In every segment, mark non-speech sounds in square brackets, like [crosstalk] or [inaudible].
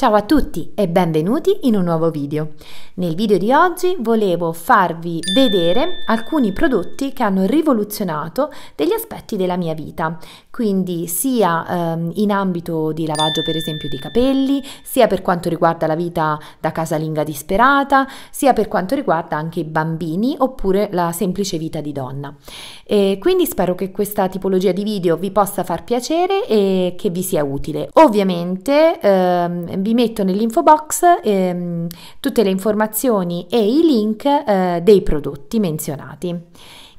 Ciao a tutti e benvenuti in un nuovo video. Nel video di oggi volevo farvi vedere alcuni prodotti che hanno rivoluzionato degli aspetti della mia vita, quindi sia eh, in ambito di lavaggio per esempio dei capelli, sia per quanto riguarda la vita da casalinga disperata, sia per quanto riguarda anche i bambini oppure la semplice vita di donna. E quindi spero che questa tipologia di video vi possa far piacere e che vi sia utile. Ovviamente eh, vi metto nell'info box ehm, tutte le informazioni e i link eh, dei prodotti menzionati.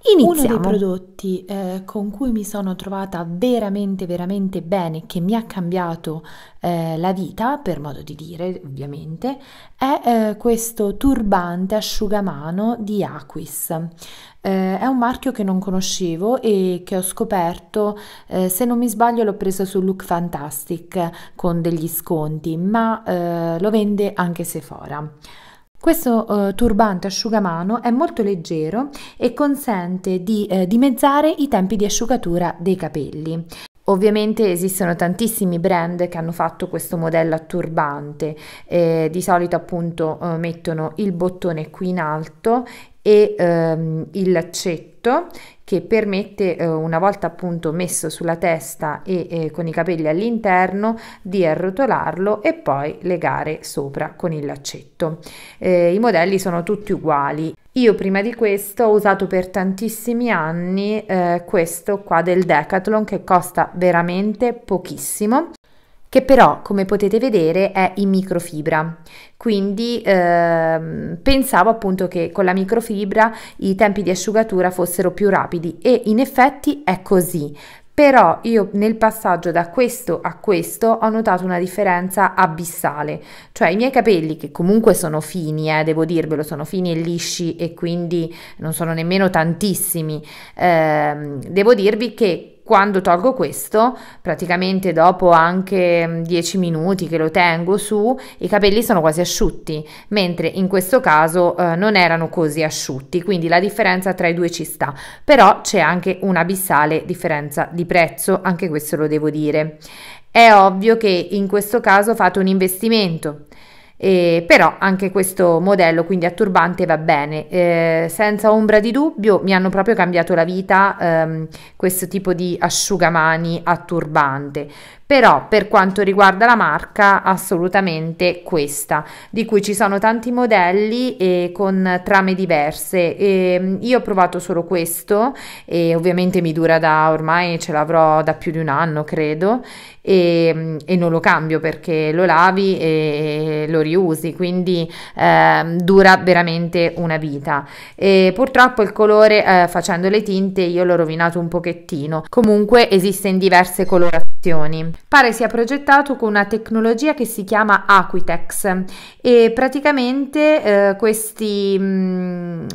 Iniziamo. Uno dei prodotti eh, con cui mi sono trovata veramente veramente bene, che mi ha cambiato eh, la vita, per modo di dire ovviamente, è eh, questo turbante asciugamano di Aquis. Eh, è un marchio che non conoscevo e che ho scoperto, eh, se non mi sbaglio, l'ho preso su Look Fantastic con degli sconti, ma eh, lo vende anche Sephora. Questo eh, turbante asciugamano è molto leggero e consente di eh, dimezzare i tempi di asciugatura dei capelli. Ovviamente esistono tantissimi brand che hanno fatto questo modello a turbante, eh, di solito appunto eh, mettono il bottone qui in alto e ehm, il laccetto che permette eh, una volta appunto messo sulla testa e eh, con i capelli all'interno di arrotolarlo e poi legare sopra con il laccetto. Eh, I modelli sono tutti uguali. Io prima di questo ho usato per tantissimi anni eh, questo qua del Decathlon che costa veramente pochissimo che però come potete vedere è in microfibra. Quindi eh, pensavo appunto che con la microfibra i tempi di asciugatura fossero più rapidi e in effetti è così. Però io nel passaggio da questo a questo ho notato una differenza abissale, cioè i miei capelli che comunque sono fini, eh, devo dirvelo, sono fini e lisci e quindi non sono nemmeno tantissimi, eh, devo dirvi che quando tolgo questo, praticamente dopo anche 10 mm, minuti che lo tengo su, i capelli sono quasi asciutti, mentre in questo caso eh, non erano così asciutti, quindi la differenza tra i due ci sta. Però c'è anche un'abissale differenza di prezzo, anche questo lo devo dire. È ovvio che in questo caso fate un investimento eh, però anche questo modello, quindi a turbante, va bene. Eh, senza ombra di dubbio mi hanno proprio cambiato la vita ehm, questo tipo di asciugamani a turbante però per quanto riguarda la marca assolutamente questa di cui ci sono tanti modelli e con trame diverse e ehm, io ho provato solo questo e ovviamente mi dura da ormai ce l'avrò da più di un anno credo e, ehm, e non lo cambio perché lo lavi e lo riusi quindi eh, dura veramente una vita e purtroppo il colore eh, facendo le tinte io l'ho rovinato un pochettino comunque esiste in diverse colorazioni pare sia progettato con una tecnologia che si chiama Aquitex e praticamente eh, questi, mh,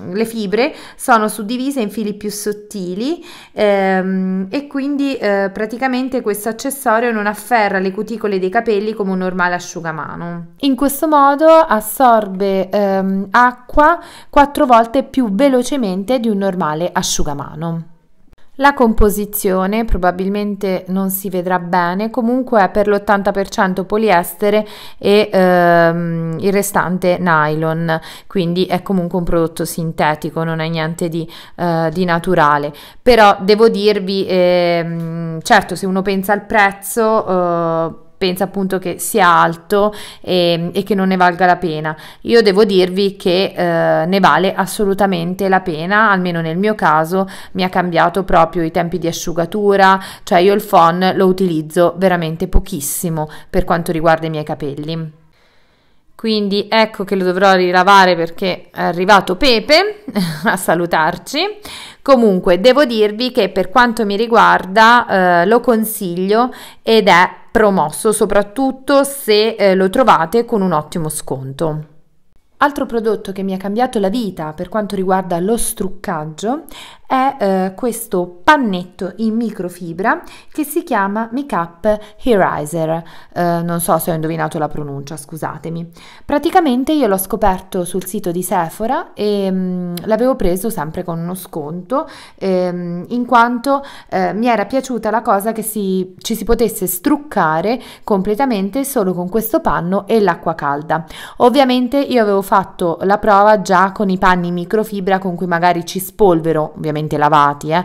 mm, le fibre sono suddivise in fili più sottili ehm, e quindi eh, praticamente questo accessorio non afferra le cuticole dei capelli come un normale asciugamano. In questo modo assorbe ehm, acqua quattro volte più velocemente di un normale asciugamano. La composizione probabilmente non si vedrà bene, comunque è per l'80% poliestere e ehm, il restante nylon, quindi è comunque un prodotto sintetico, non è niente di, eh, di naturale. Però devo dirvi, ehm, certo se uno pensa al prezzo... Eh, pensa appunto che sia alto e, ehm, e, che non ne valga la pena. Io devo dirvi che eh, ne vale assolutamente la pena, almeno nel mio caso mi ha cambiato proprio i tempi di asciugatura, cioè io il phon lo utilizzo veramente pochissimo per quanto riguarda i miei capelli quindi ecco che lo dovrò rilavare perché è arrivato Pepe [laughs] a salutarci Comunque, devo dirvi che per quanto mi riguarda eh, lo consiglio ed è promosso soprattutto se eh, lo trovate con un ottimo sconto. Altro prodotto che mi ha cambiato la vita per quanto riguarda lo struccaggio è eh, questo pannetto in microfibra che si chiama Makeup Herizer. Eh, non so se ho indovinato la pronuncia, scusatemi. Praticamente io l'ho scoperto sul sito di Sephora e mh, mm, l'avevo preso sempre con uno sconto, ehm, in quanto eh, mi era piaciuta la cosa che si, ci si potesse struccare completamente solo con questo panno e l'acqua calda. Ovviamente io avevo fatto la prova già con i panni in microfibra con cui magari ci spolvero, ovviamente ovviamente lavati eh,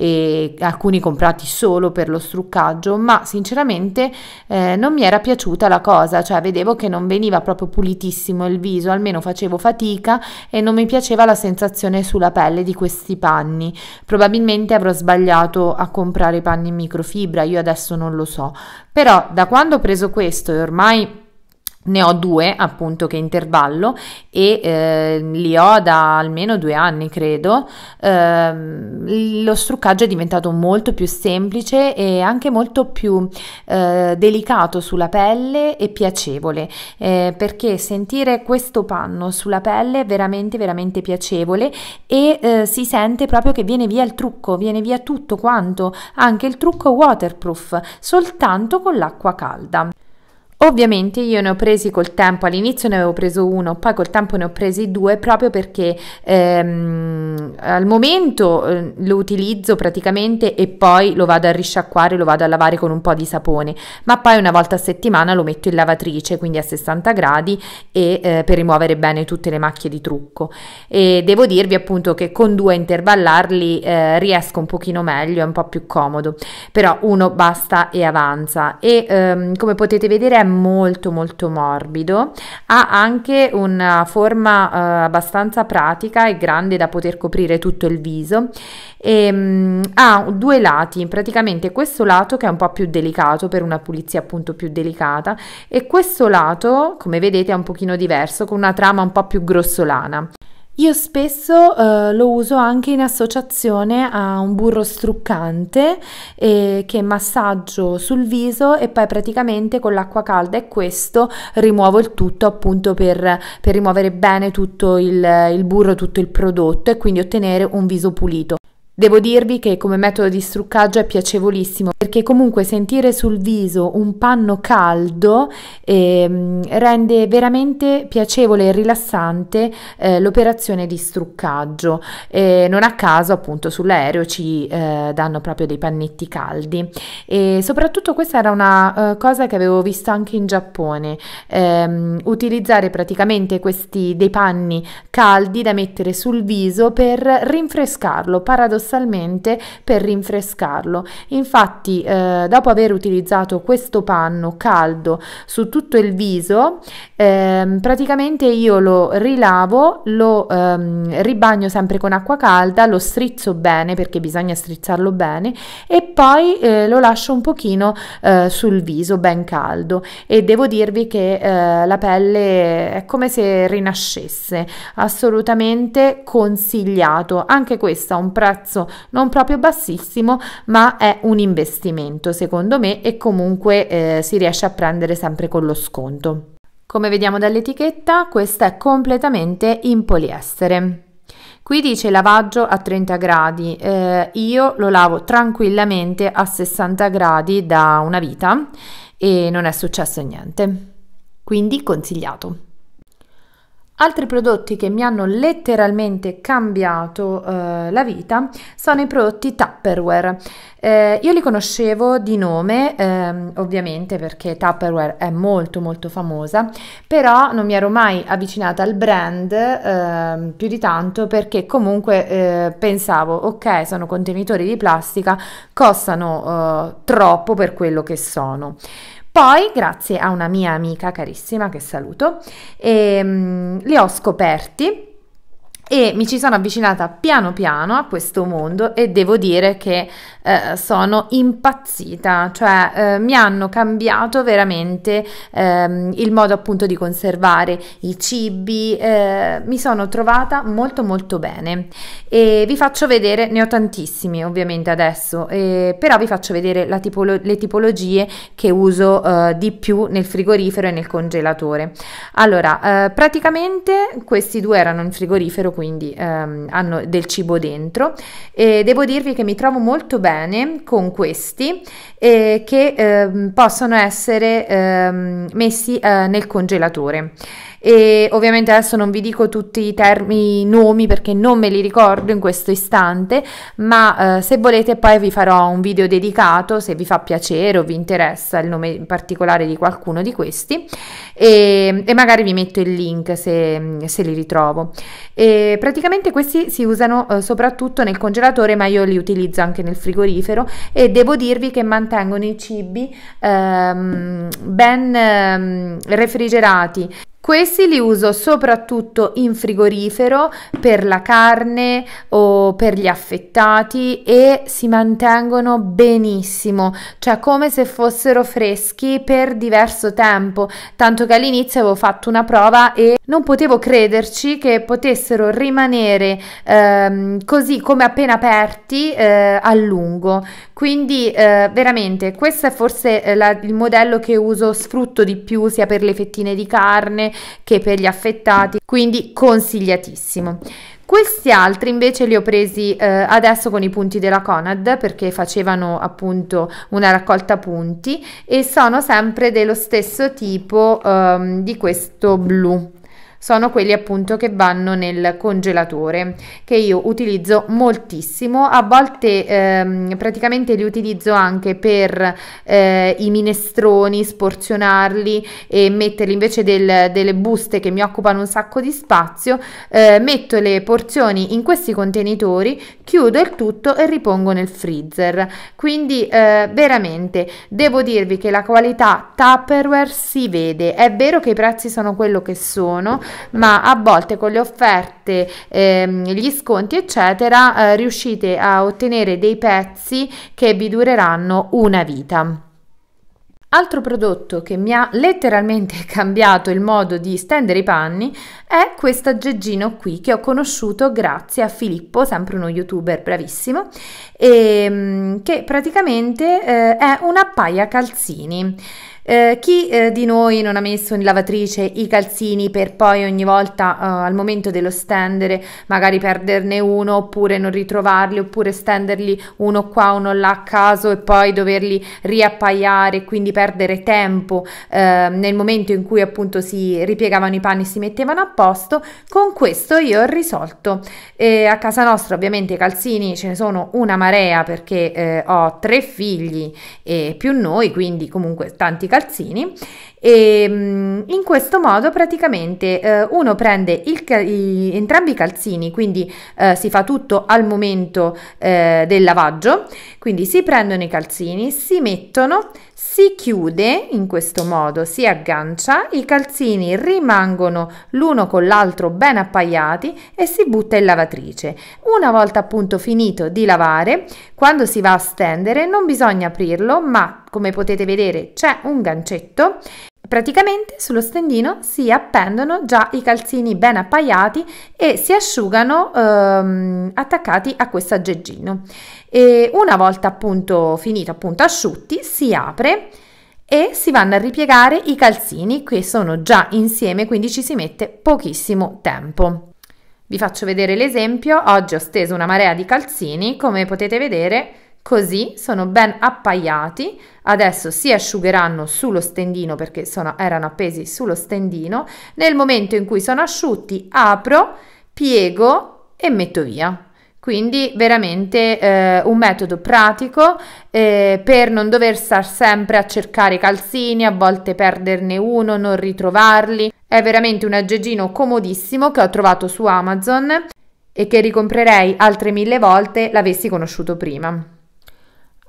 e alcuni comprati solo per lo struccaggio, ma sinceramente eh, non mi era piaciuta la cosa, cioè vedevo che non veniva proprio pulitissimo il viso, almeno facevo fatica e non mi piaceva la sensazione sulla pelle di questi panni. Probabilmente avrò sbagliato a comprare panni in microfibra, io adesso non lo so, però da quando ho preso questo e ormai ne ho due appunto che intervallo e eh, li ho da almeno due anni credo. Eh, lo struccaggio è diventato molto più semplice e anche molto più eh, delicato sulla pelle e piacevole eh, perché sentire questo panno sulla pelle è veramente veramente piacevole e eh, si sente proprio che viene via il trucco, viene via tutto quanto, anche il trucco waterproof soltanto con l'acqua calda. Ovviamente io ne ho presi col tempo, all'inizio ne avevo preso uno, poi col tempo ne ho presi due proprio perché ehm, al momento eh, lo utilizzo praticamente e poi lo vado a risciacquare, lo vado a lavare con un po' di sapone, ma poi una volta a settimana lo metto in lavatrice, quindi a 60 gradi e eh, per rimuovere bene tutte le macchie di trucco. E devo dirvi appunto che con due intervallarli eh, riesco un pochino meglio, è un po' più comodo, però uno basta e avanza e ehm, come potete vedere è molto molto morbido, ha anche una forma eh, abbastanza pratica e grande da poter coprire tutto il viso e ehm, mh, ha due lati, praticamente questo lato che è un po' più delicato per una pulizia appunto più delicata e questo lato come vedete è un pochino diverso con una trama un po' più grossolana. Io spesso eh, lo uso anche in associazione a un burro struccante eh, che massaggio sul viso e poi praticamente con l'acqua calda e questo rimuovo il tutto appunto per, per rimuovere bene tutto il, il burro, tutto il prodotto e quindi ottenere un viso pulito. Devo dirvi che come metodo di struccaggio è piacevolissimo perché comunque sentire sul viso un panno caldo eh, rende veramente piacevole e rilassante eh, l'operazione di struccaggio. Eh, non a caso appunto sull'aereo ci eh, danno proprio dei pannetti caldi e soprattutto questa era una eh, cosa che avevo visto anche in Giappone, ehm, utilizzare praticamente questi dei panni caldi da mettere sul viso per rinfrescarlo paradossalmente trasversalmente per rinfrescarlo. Infatti eh, dopo aver utilizzato questo panno caldo su tutto il viso, eh, praticamente io lo rilavo, lo ehm, ribagno sempre con acqua calda, lo strizzo bene perché bisogna strizzarlo bene e poi eh, lo lascio un pochino eh, sul viso ben caldo e devo dirvi che eh, la pelle è come se rinascesse, assolutamente consigliato. Anche questo a un prezzo basso, non proprio bassissimo, ma è un investimento secondo me e comunque eh, si riesce a prendere sempre con lo sconto. Come vediamo dall'etichetta, questa è completamente in poliestere. Qui dice lavaggio a 30 gradi, eh, io lo lavo tranquillamente a 60 gradi da una vita e non è successo niente, quindi consigliato. Altri prodotti che mi hanno letteralmente cambiato eh, la vita sono i prodotti Tupperware. Eh, io li conoscevo di nome, ehm, ovviamente perché Tupperware è molto molto famosa, però non mi ero mai avvicinata al brand ehm, più di tanto perché comunque eh, pensavo, ok, sono contenitori di plastica, costano eh, troppo per quello che sono. Poi, grazie a una mia amica carissima che saluto, ehm, li ho scoperti e mi ci sono avvicinata piano piano a questo mondo e devo dire che eh, sono impazzita, cioè eh, mi hanno cambiato veramente ehm, il modo appunto di conservare i cibi, eh, mi sono trovata molto molto bene e vi faccio vedere, ne ho tantissimi ovviamente adesso, però vi faccio vedere tipolo le tipologie che uso eh, di più nel frigorifero e nel congelatore. Allora, eh, praticamente questi due erano in frigorifero, quindi ehm, hanno del cibo dentro e devo dirvi che mi trovo molto bene bene con questi eh, che eh, possono essere ehm, messi eh, nel congelatore e ovviamente adesso non vi dico tutti i termini, nomi perché non me li ricordo in questo istante, ma eh, se volete poi vi farò un video dedicato se vi fa piacere o vi interessa il nome in particolare di qualcuno di questi e, e magari vi metto il link se, se li ritrovo. E praticamente questi si usano eh, soprattutto nel congelatore ma io li utilizzo anche nel frigorifero e devo dirvi che mantengono i cibi ehm, ben ehm, refrigerati questi li uso soprattutto in frigorifero per la carne o per gli affettati e si mantengono benissimo, cioè come se fossero freschi per diverso tempo, tanto che all'inizio avevo fatto una prova e non potevo crederci che potessero rimanere ehm, così come appena aperti eh, a lungo. Quindi eh, veramente questo è forse eh, la, il modello che uso, sfrutto di più sia per le fettine di carne che per gli affettati, quindi consigliatissimo. Questi altri invece li ho presi eh, adesso con i punti della Conad perché facevano appunto una raccolta punti e sono sempre dello stesso tipo ehm, di questo blu sono quelli appunto che vanno nel congelatore che io utilizzo moltissimo a volte ehm, praticamente li utilizzo anche per eh, i minestroni sporzionarli e metterli invece del, delle buste che mi occupano un sacco di spazio eh, metto le porzioni in questi contenitori chiudo il tutto e ripongo nel freezer quindi eh, veramente devo dirvi che la qualità Tupperware si vede è vero che i prezzi sono quello che sono ma a volte con le offerte, ehm, gli sconti, eccetera, eh, riuscite a ottenere dei pezzi che vi dureranno una vita. Altro prodotto che mi ha letteralmente [laughs] cambiato il modo di stendere i panni è questo aggeggino qui che ho conosciuto grazie a Filippo, sempre uno youtuber bravissimo, e, ehm, che praticamente eh, è una paia calzini. Eh, chi eh, di noi non ha messo in lavatrice i calzini per poi ogni volta eh, al momento dello stendere magari perderne uno oppure non ritrovarli oppure stenderli uno qua uno là a caso e poi doverli riappaiare e quindi perdere tempo eh, nel momento in cui appunto si ripiegavano i panni e si mettevano a posto con questo io ho risolto a casa nostra ovviamente i calzini ce ne sono una marea perché eh, ho tre figli e più noi quindi comunque tanti calzini ragazzini e ehm, in questo modo praticamente eh, uno prende cal- i, entrambi i calzini, quindi eh, si fa tutto al momento eh, del lavaggio, quindi si prendono i calzini, si mettono, si chiude in questo modo, si aggancia, i calzini rimangono l'uno con l'altro ben appaiati e si butta in lavatrice. Una volta appunto finito di lavare, quando si va a stendere non bisogna aprirlo, ma come potete vedere c'è un gancetto Praticamente sullo stendino si appendono già i calzini ben appaiati e si asciugano ehm, attaccati a questo aggeggino. E una volta appunto finito appunto asciutti si apre e si vanno a ripiegare i calzini che sono già insieme quindi ci si mette pochissimo tempo. Vi faccio vedere l'esempio, oggi ho steso una marea di calzini come potete vedere Così sono ben appaiati, adesso si asciugheranno sullo stendino perché sono, erano appesi sullo stendino. Nel momento in cui sono asciutti apro, piego e metto via. Quindi veramente eh, un metodo pratico eh, per non dover star sempre a cercare calzini, a volte perderne uno, non ritrovarli. È veramente un aggeggino comodissimo che ho trovato su Amazon e che ricomprerei altre mille volte l'avessi conosciuto prima.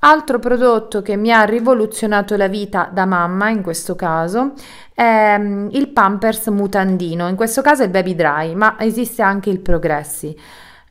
Altro prodotto che mi ha rivoluzionato la vita da mamma in questo caso è mm, il Pampers Mutandino, in questo caso è il Baby Dry, ma esiste anche il Progressi.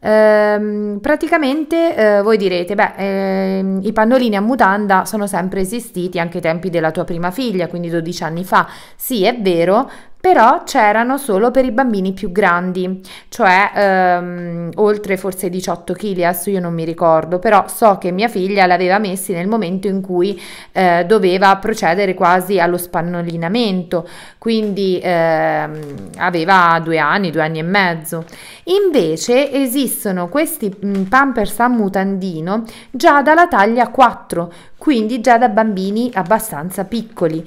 Ehm, praticamente eh, voi direte, beh, ehm, i pannolini a mutanda sono sempre esistiti anche ai tempi della tua prima figlia, quindi 12 anni fa. Sì, è vero, però c'erano solo per i bambini più grandi, cioè ehm, oltre forse 18 kg, adesso io non mi ricordo, però so che mia figlia l'aveva messi nel momento in cui eh, doveva procedere quasi allo spannolinamento, quindi ehm, aveva due anni, due anni e mezzo. Invece esistono questi mh, mm, pampers a mutandino già dalla taglia 4, quindi già da bambini abbastanza piccoli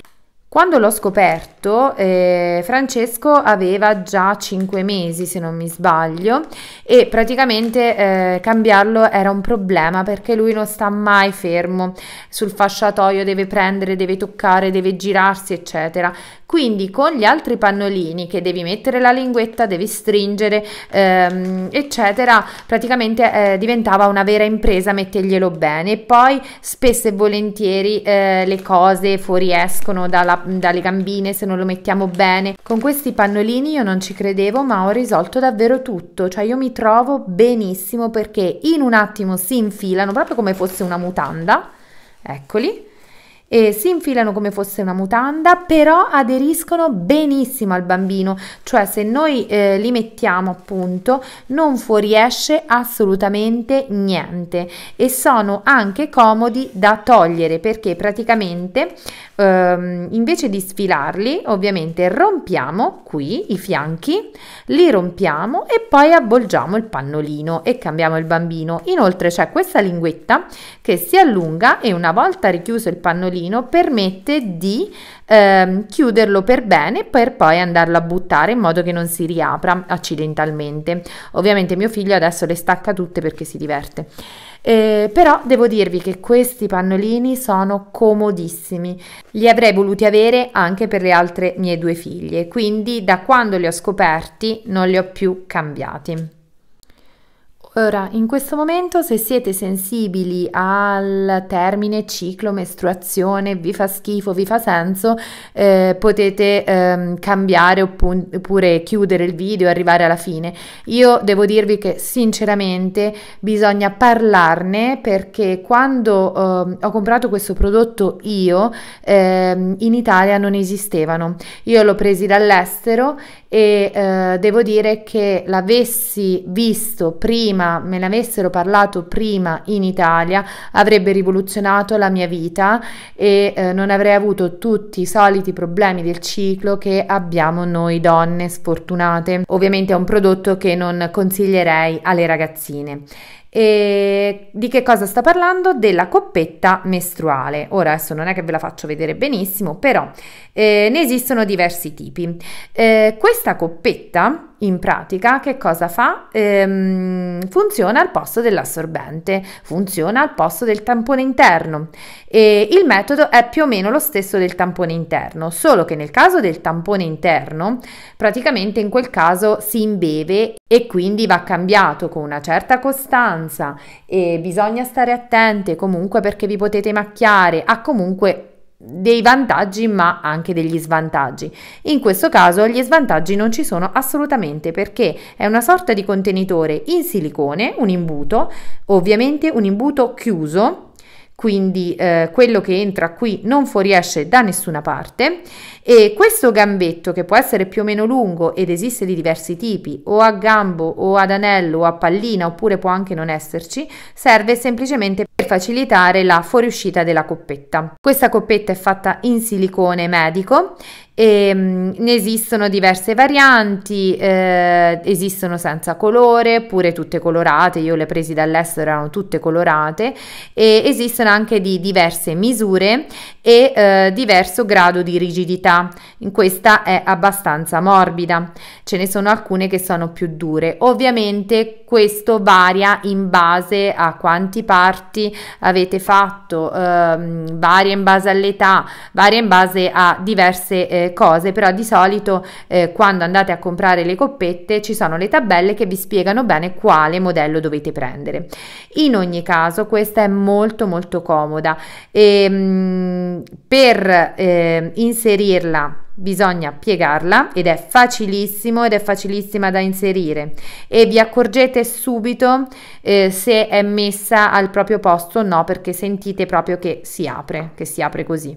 quando l'ho scoperto, eh, Francesco aveva già 5 mesi, se non mi sbaglio, e praticamente eh, cambiarlo era un problema perché lui non sta mai fermo sul fasciatoio, deve prendere, deve toccare, deve girarsi, eccetera. Quindi con gli altri pannolini che devi mettere la linguetta, devi stringere, ehm, eccetera, praticamente eh, diventava una vera impresa metterglielo bene. E poi spesso e volentieri eh, le cose fuoriescono dalla, dalle gambine se non lo mettiamo bene. Con questi pannolini io non ci credevo, ma ho risolto davvero tutto, cioè io mi trovo benissimo perché in un attimo si infilano proprio come fosse una mutanda. Eccoli eh, si infilano come fosse una mutanda, però aderiscono benissimo al bambino, cioè se noi eh, li mettiamo appunto non fuoriesce assolutamente niente e sono anche comodi da togliere perché praticamente ehm, invece di sfilarli, ovviamente rompiamo qui i fianchi, li rompiamo e poi avvolgiamo il pannolino e cambiamo il bambino. Inoltre c'è questa linguetta che si allunga e una volta richiuso il pannolino permette di ehm, chiuderlo per bene per poi andarlo a buttare in modo che non si riapra accidentalmente. Ovviamente mio figlio adesso le stacca tutte perché si diverte eh, però devo dirvi che questi pannolini sono comodissimi, li avrei voluti avere anche per le altre mie due figlie, quindi da quando li ho scoperti non li ho più cambiati. Ora, in questo momento, se siete sensibili al termine ciclo, mestruazione, vi fa schifo, vi fa senso, eh, potete ehm, cambiare oppure chiudere il video e arrivare alla fine. Io devo dirvi che sinceramente bisogna parlarne perché quando ehm, ho comprato questo prodotto io ehm, in Italia non esistevano. Io l'ho presi dall'estero e eh, devo dire che l'avessi visto prima prima, me ne avessero parlato prima in Italia, avrebbe rivoluzionato la mia vita e eh, non avrei avuto tutti i soliti problemi del ciclo che abbiamo noi donne sfortunate. Ovviamente è un prodotto che non consiglierei alle ragazzine. E di che cosa sto parlando? Della coppetta mestruale. Ora adesso non è che ve la faccio vedere benissimo, però eh, ne esistono diversi tipi. Eh, questa coppetta in pratica che cosa fa? Ehm, funziona al posto dell'assorbente, funziona al posto del tampone interno e il metodo è più o meno lo stesso del tampone interno, solo che nel caso del tampone interno praticamente in quel caso si imbeve e quindi va cambiato con una certa costanza distanza e bisogna stare attente comunque perché vi potete macchiare, ha comunque dei vantaggi ma anche degli svantaggi. In questo caso gli svantaggi non ci sono assolutamente perché è una sorta di contenitore in silicone, un imbuto, ovviamente un imbuto chiuso quindi eh, quello che entra qui non fuoriesce da nessuna parte e questo gambetto che può essere più o meno lungo ed esiste di diversi tipi o a gambo o ad anello o a pallina oppure può anche non esserci serve semplicemente per facilitare la fuoriuscita della coppetta questa coppetta è fatta in silicone medico e, ehm, mh, ne esistono diverse varianti, eh, esistono senza colore, pure tutte colorate, io le presi dall'estero erano tutte colorate e esistono anche di diverse misure e eh, diverso grado di rigidità. In questa è abbastanza morbida, ce ne sono alcune che sono più dure. Ovviamente questo varia in base a quanti parti avete fatto, eh, varia in base all'età, varia in base a diverse eh, cose, però di solito eh, quando andate a comprare le coppette ci sono le tabelle che vi spiegano bene quale modello dovete prendere. In ogni caso questa è molto molto comoda e ehm, per eh, inserirla bisogna piegarla ed è facilissimo ed è facilissima da inserire e vi accorgete subito eh, se è messa al proprio posto o no perché sentite proprio che si apre, che si apre così.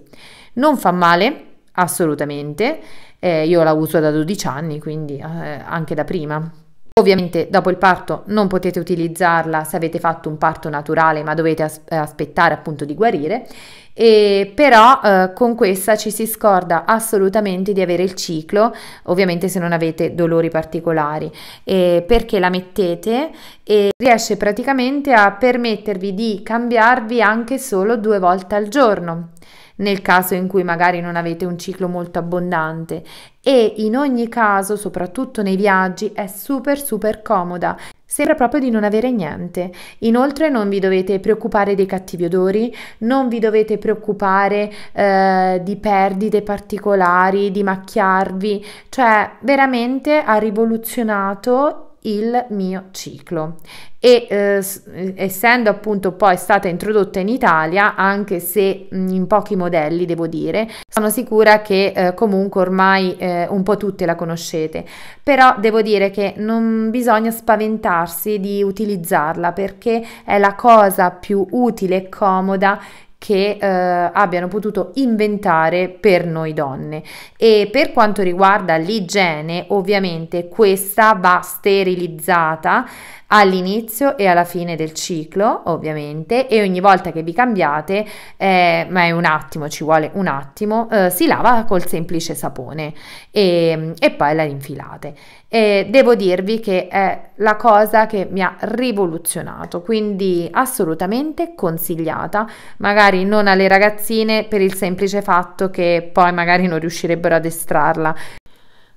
Non fa male Assolutamente, eh, io la uso da 12 anni, quindi eh, anche da prima. Ovviamente dopo il parto non potete utilizzarla se avete fatto un parto naturale, ma dovete as- eh, aspettare appunto di guarire. E però eh, con questa ci si scorda assolutamente di avere il ciclo, ovviamente se non avete dolori particolari, eh, perché la mettete e riesce praticamente a permettervi di cambiarvi anche solo due volte al giorno nel caso in cui magari non avete un ciclo molto abbondante e in ogni caso, soprattutto nei viaggi, è super super comoda Sembra proprio di non avere niente. Inoltre non vi dovete preoccupare dei cattivi odori, non vi dovete preoccupare eh, di perdite particolari, di macchiarvi, cioè veramente ha rivoluzionato il mio ciclo e eh, essendo appunto poi stata introdotta in Italia anche se mm, in pochi modelli devo dire sono sicura che eh, comunque ormai eh, un po' tutte la conoscete però devo dire che non bisogna spaventarsi di utilizzarla perché è la cosa più utile e comoda che eh, abbiano potuto inventare per noi donne. E per quanto riguarda l'igiene, ovviamente questa va sterilizzata all'inizio e alla fine del ciclo, ovviamente, e ogni volta che vi cambiate, eh, ma è un attimo, ci vuole un attimo, eh, si lava col semplice sapone e, ehm, e poi la rinfilate e devo dirvi che è la cosa che mi ha rivoluzionato, quindi assolutamente consigliata, magari non alle ragazzine per il semplice fatto che poi magari non riuscirebbero ad estrarla.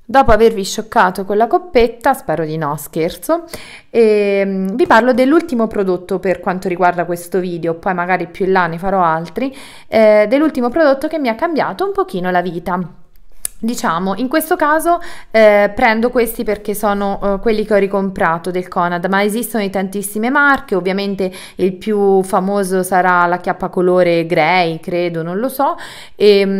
Dopo avervi scioccato con la coppetta, spero di no, scherzo, ehm, vi parlo dell'ultimo prodotto per quanto riguarda questo video, poi magari più in là ne farò altri, eh, dell'ultimo prodotto che mi ha cambiato un pochino la vita. Diciamo, in questo caso eh, prendo questi perché sono eh, quelli che ho ricomprato del Conad, ma esistono di tantissime marche, ovviamente il più famoso sarà la chiappa colore grey, credo, non lo so, e, ehm,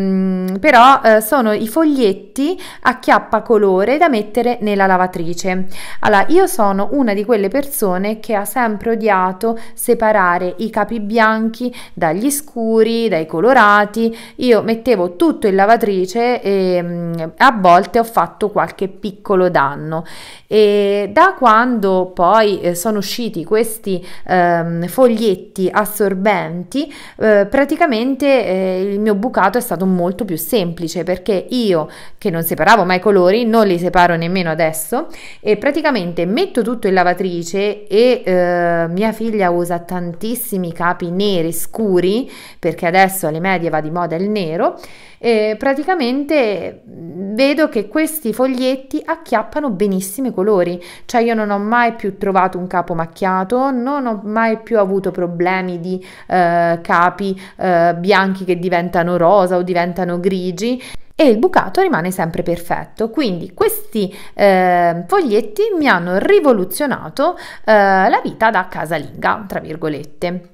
mh, però eh, sono i foglietti a chiappa colore da mettere nella lavatrice. Allora, io sono una di quelle persone che ha sempre odiato separare i capi bianchi dagli scuri, dai colorati, io mettevo tutto in lavatrice e Ehm, a volte ho fatto qualche piccolo danno. E da quando poi eh, sono usciti questi eh, foglietti assorbenti, eh, praticamente eh, il mio bucato è stato molto più semplice perché io che non separavo mai i colori, non li separo nemmeno adesso e praticamente metto tutto in lavatrice e eh, mia figlia usa tantissimi capi neri scuri perché adesso alle medie va di moda il nero e praticamente vedo che questi foglietti acchiappano benissimo i colori, cioè io non ho mai più trovato un capo macchiato, non ho mai più avuto problemi di eh, capi eh, bianchi che diventano rosa o diventano grigi e il bucato rimane sempre perfetto. Quindi questi eh, foglietti mi hanno rivoluzionato eh, la vita da casalinga, tra virgolette.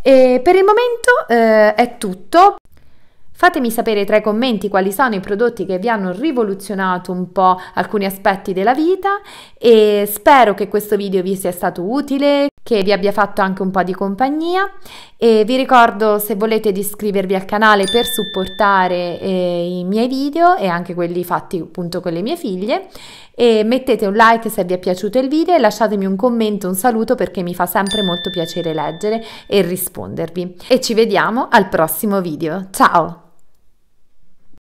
E per il momento eh, è tutto. Fatemi sapere tra i commenti quali sono i prodotti che vi hanno rivoluzionato un po' alcuni aspetti della vita e spero che questo video vi sia stato utile, che vi abbia fatto anche un po' di compagnia e vi ricordo se volete di iscrivervi al canale per supportare eh, i miei video e anche quelli fatti appunto con le mie figlie e mettete un like se vi è piaciuto il video e lasciatemi un commento, un saluto perché mi fa sempre molto piacere leggere e rispondervi e ci vediamo al prossimo video, ciao!